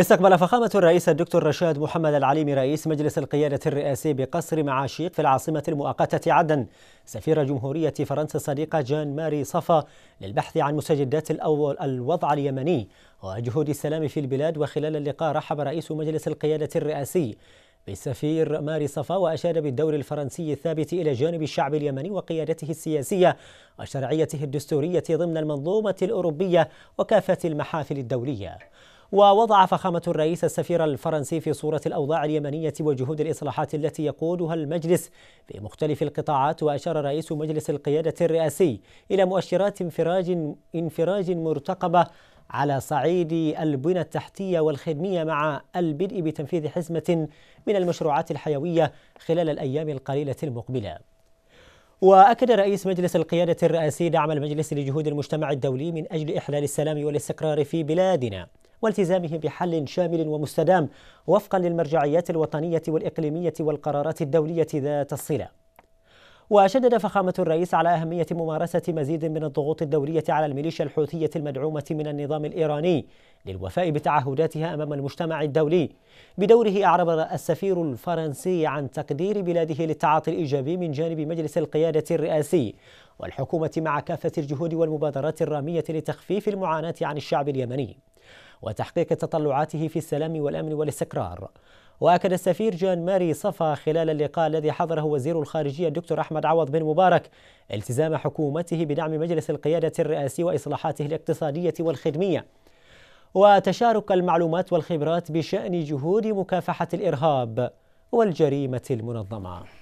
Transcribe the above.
استقبل فخامة الرئيس الدكتور رشاد محمد العليمي رئيس مجلس القيادة الرئاسي بقصر معاشيق في العاصمة المؤقتة عدن سفير جمهورية فرنسا الصديقة جان ماري صفا للبحث عن مستجدات الأول الوضع اليمني وجهود السلام في البلاد وخلال اللقاء رحب رئيس مجلس القيادة الرئاسي بالسفير ماري صفا وأشاد بالدور الفرنسي الثابت إلى جانب الشعب اليمني وقيادته السياسية وشرعيته الدستورية ضمن المنظومة الأوروبية وكافة المحافل الدولية ووضع فخامة الرئيس السفير الفرنسي في صورة الأوضاع اليمنية وجهود الإصلاحات التي يقودها المجلس في مختلف القطاعات وأشار رئيس مجلس القيادة الرئاسي إلى مؤشرات انفراج انفراج مرتقبة على صعيد البنى التحتية والخدمية مع البدء بتنفيذ حزمة من المشروعات الحيوية خلال الأيام القليلة المقبلة. وأكد رئيس مجلس القيادة الرئاسي دعم المجلس لجهود المجتمع الدولي من أجل إحلال السلام والاستقرار في بلادنا. والتزامهم بحل شامل ومستدام وفقا للمرجعيات الوطنية والإقليمية والقرارات الدولية ذات الصلة وشدد فخامة الرئيس على أهمية ممارسة مزيد من الضغوط الدولية على الميليشيا الحوثية المدعومة من النظام الإيراني للوفاء بتعهداتها أمام المجتمع الدولي بدوره أعرب السفير الفرنسي عن تقدير بلاده للتعاطي الإيجابي من جانب مجلس القيادة الرئاسي والحكومة مع كافة الجهود والمبادرات الرامية لتخفيف المعاناة عن الشعب اليمني وتحقيق تطلعاته في السلام والأمن والاستقرار وأكد السفير جان ماري صفا خلال اللقاء الذي حضره وزير الخارجية الدكتور أحمد عوض بن مبارك التزام حكومته بدعم مجلس القيادة الرئاسي وإصلاحاته الاقتصادية والخدمية وتشارك المعلومات والخبرات بشأن جهود مكافحة الإرهاب والجريمة المنظمة